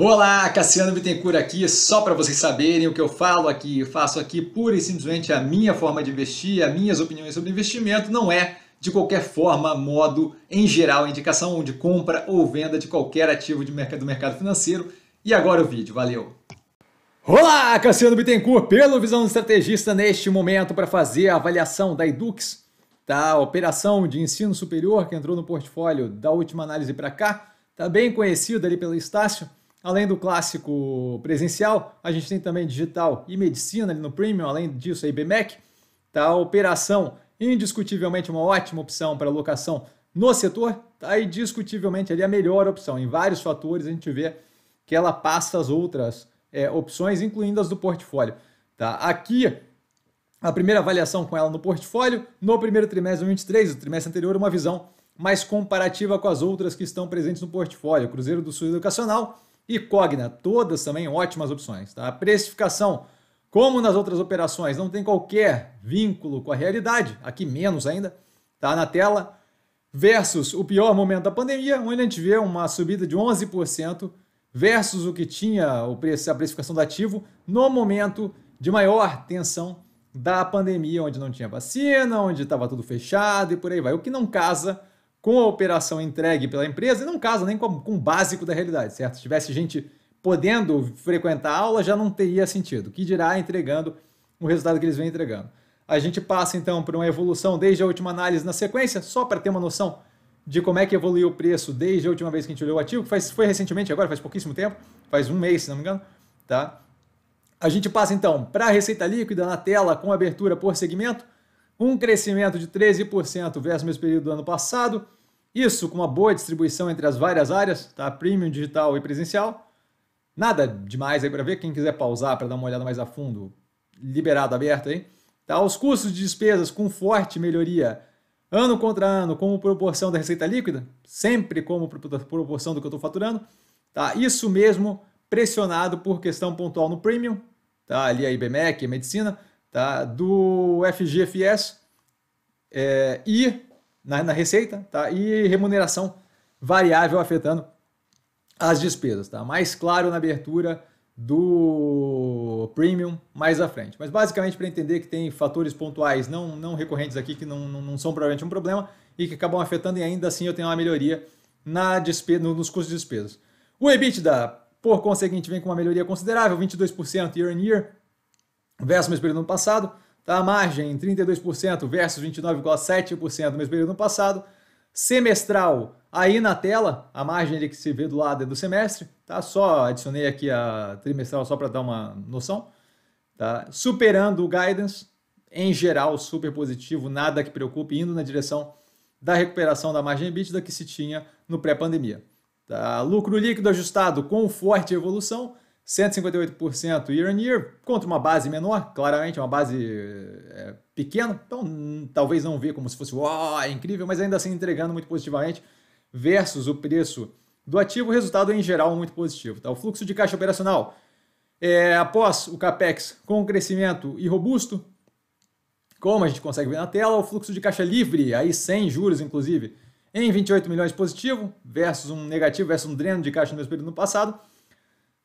Olá, Cassiano Bittencourt aqui, só para vocês saberem o que eu falo aqui, eu faço aqui pura e simplesmente a minha forma de investir, as minhas opiniões sobre investimento, não é de qualquer forma, modo, em geral, indicação de compra ou venda de qualquer ativo de mercado, do mercado financeiro. E agora o vídeo, valeu! Olá, Cassiano Bittencourt, pelo Visão do Estrategista, neste momento para fazer a avaliação da Edux, da operação de ensino superior que entrou no portfólio da última análise para cá, tá bem conhecida ali pelo Estácio, Além do clássico presencial, a gente tem também digital e medicina ali no Premium, além disso a IBMEC. Tá? A operação, indiscutivelmente uma ótima opção para locação no setor, tá? e discutivelmente ali a melhor opção. Em vários fatores a gente vê que ela passa as outras é, opções, incluindo as do portfólio. Tá? Aqui, a primeira avaliação com ela no portfólio, no primeiro trimestre de 2023, o trimestre anterior, uma visão mais comparativa com as outras que estão presentes no portfólio. Cruzeiro do Sul Educacional, e Cogna, todas também ótimas opções. Tá? A precificação, como nas outras operações, não tem qualquer vínculo com a realidade, aqui menos ainda, tá na tela, versus o pior momento da pandemia, onde a gente vê uma subida de 11% versus o que tinha o preço, a precificação do ativo no momento de maior tensão da pandemia, onde não tinha vacina, onde estava tudo fechado e por aí vai. O que não casa com a operação entregue pela empresa não casa nem com, com o básico da realidade, certo? Se tivesse gente podendo frequentar a aula, já não teria sentido. Que dirá entregando o resultado que eles vêm entregando. A gente passa então por uma evolução desde a última análise na sequência, só para ter uma noção de como é que evoluiu o preço desde a última vez que a gente olhou o ativo, que faz, foi recentemente, agora faz pouquíssimo tempo, faz um mês, se não me engano, tá? A gente passa então para a receita líquida na tela com abertura por segmento um crescimento de 13% versus o mesmo período do ano passado, isso com uma boa distribuição entre as várias áreas, tá? premium, digital e presencial. Nada demais aí para ver, quem quiser pausar para dar uma olhada mais a fundo, liberado, aberto aí. Tá? Os custos de despesas com forte melhoria ano contra ano, como proporção da receita líquida, sempre como proporção do que eu estou faturando. Tá? Isso mesmo pressionado por questão pontual no premium, tá? ali a IBMEC, a medicina, tá? do FGFS é, e na, na, receita tá? e remuneração variável afetando as despesas. Tá? Mais claro na abertura do premium mais à frente. Mas basicamente para entender que tem fatores pontuais não, não recorrentes aqui que não, não, não, são provavelmente um problema e que acabam afetando e ainda assim eu tenho uma melhoria na despesa, nos custos de despesas. O EBITDA, por conseguinte, vem com uma melhoria considerável, 22% year on year, versus o mesmo período no passado. Tá? A margem em 32% versus 29,7% no mesmo período no passado. Semestral, aí na tela, a margem ali que se vê do lado é do semestre. Tá? Só adicionei aqui a trimestral só para dar uma noção. Tá? Superando o guidance, em geral, super positivo, nada que preocupe, indo na direção da recuperação da margem EBITDA que se tinha no pré-pandemia. Tá? Lucro líquido ajustado com forte evolução, 158% year on year, contra uma base menor, claramente uma base é, pequena, então hum, talvez não vê como se fosse oh, é incrível, mas ainda assim entregando muito positivamente, versus o preço do ativo, o resultado em geral muito positivo. Tá? O fluxo de caixa operacional, é, após o CAPEX com crescimento e robusto, como a gente consegue ver na tela, o fluxo de caixa livre, aí sem juros inclusive, em 28 milhões positivo, versus um negativo, versus um dreno de caixa no mesmo período no passado,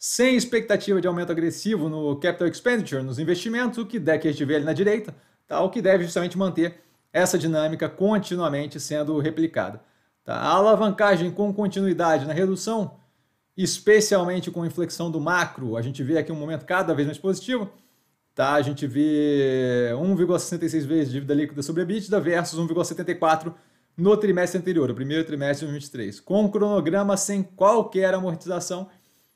sem expectativa de aumento agressivo no capital expenditure, nos investimentos, o que, der, que a gente vê ali na direita, tá? o que deve justamente manter essa dinâmica continuamente sendo replicada. Tá? A alavancagem com continuidade na redução, especialmente com inflexão do macro, a gente vê aqui um momento cada vez mais positivo, tá? a gente vê 1,66 vezes dívida líquida sobre a EBITDA versus 1,74 no trimestre anterior, o primeiro trimestre de 2023, com cronograma sem qualquer amortização,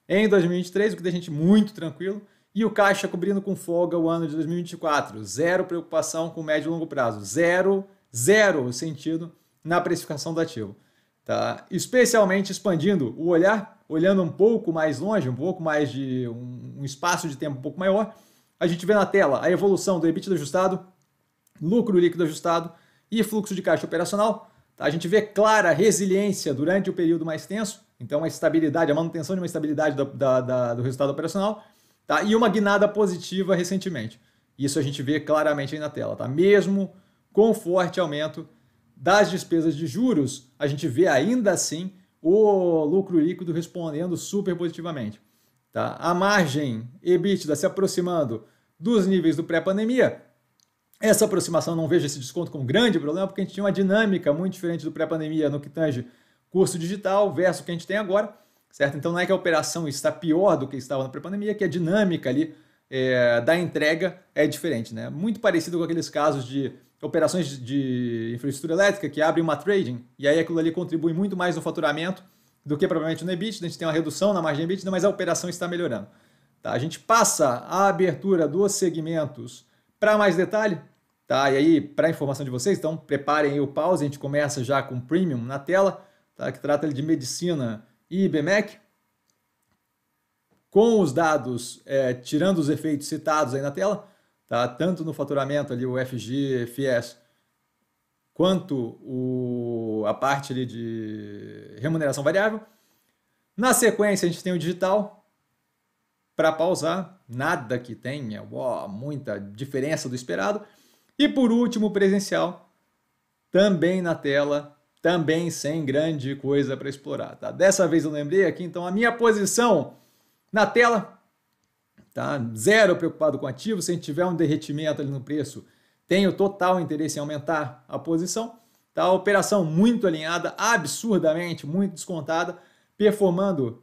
em 2023, o que deixa a gente muito tranquilo. E o caixa cobrindo com folga o ano de 2024. Zero preocupação com médio e longo prazo. Zero, zero sentido na precificação do ativo. Tá? Especialmente expandindo o olhar, olhando um pouco mais longe, um pouco mais de um, espaço de tempo um pouco maior. A gente vê na tela a evolução do EBITDA ajustado, lucro líquido ajustado e fluxo de caixa operacional. Tá? A gente vê clara resiliência durante o período mais tenso então, a estabilidade, a manutenção de uma estabilidade da, da, da, do resultado operacional tá? e uma guinada positiva recentemente. Isso a gente vê claramente aí na tela. Tá? Mesmo com forte aumento das despesas de juros, a gente vê ainda assim o lucro líquido respondendo super positivamente. Tá? A margem EBITDA se aproximando dos níveis do pré-pandemia. Essa aproximação, não vejo esse desconto como um grande problema, porque a gente tinha uma dinâmica muito diferente do pré-pandemia no que tange curso digital versus o que a gente tem agora, certo? Então não é que a operação está pior do que estava na pré-pandemia, que a dinâmica ali é, da entrega é diferente, né? Muito parecido com aqueles casos de operações de infraestrutura elétrica que abrem uma trading e aí aquilo ali contribui muito mais no faturamento do que provavelmente no EBITDA, a gente tem uma redução na margem EBITDA, mas a operação está melhorando. Tá? A gente passa a abertura dos segmentos para mais detalhe, tá? E aí, para informação de vocês, então preparem o pause, a gente começa já com premium na tela tá? que trata de medicina e IBMEC, com os dados, é, tirando os efeitos citados aí na tela, tá? tanto no faturamento ali, o FG, FIES, quanto o, a parte ali de remuneração variável. Na sequência, a gente tem o digital. Para pausar, nada que tenha ó, muita diferença do esperado. E por último, o presencial, também na tela, também sem grande coisa para explorar, tá? Dessa vez eu lembrei aqui, então, a minha posição na tela, tá? Zero preocupado com ativo, se a gente tiver um derretimento ali no preço, tenho total interesse em aumentar a posição, tá? operação muito alinhada, absurdamente muito descontada, performando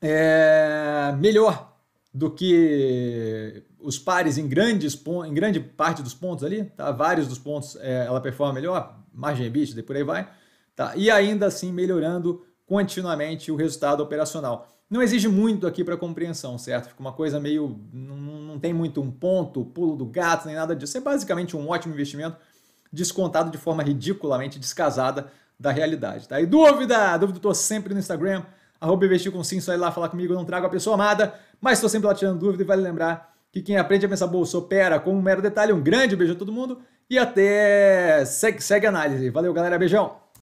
é, melhor do que os pares em, grandes, em grande parte dos pontos ali, tá? Vários dos pontos é, ela performa melhor, margem EBITDA, por aí vai, tá? e ainda assim melhorando continuamente o resultado operacional. Não exige muito aqui para compreensão, certo? Fica uma coisa meio. Não, não tem muito um ponto, pulo do gato, nem nada disso. É basicamente um ótimo investimento descontado de forma ridiculamente descasada da realidade. Tá? E dúvida? Dúvida, estou sempre no Instagram, arroba investir com sim, só ir lá falar comigo, eu não trago a pessoa amada, mas estou sempre lá tirando dúvida e vale lembrar que quem aprende a pensar bolsa opera com um mero detalhe. Um grande beijo a todo mundo e até segue, segue a análise. Valeu, galera. Beijão.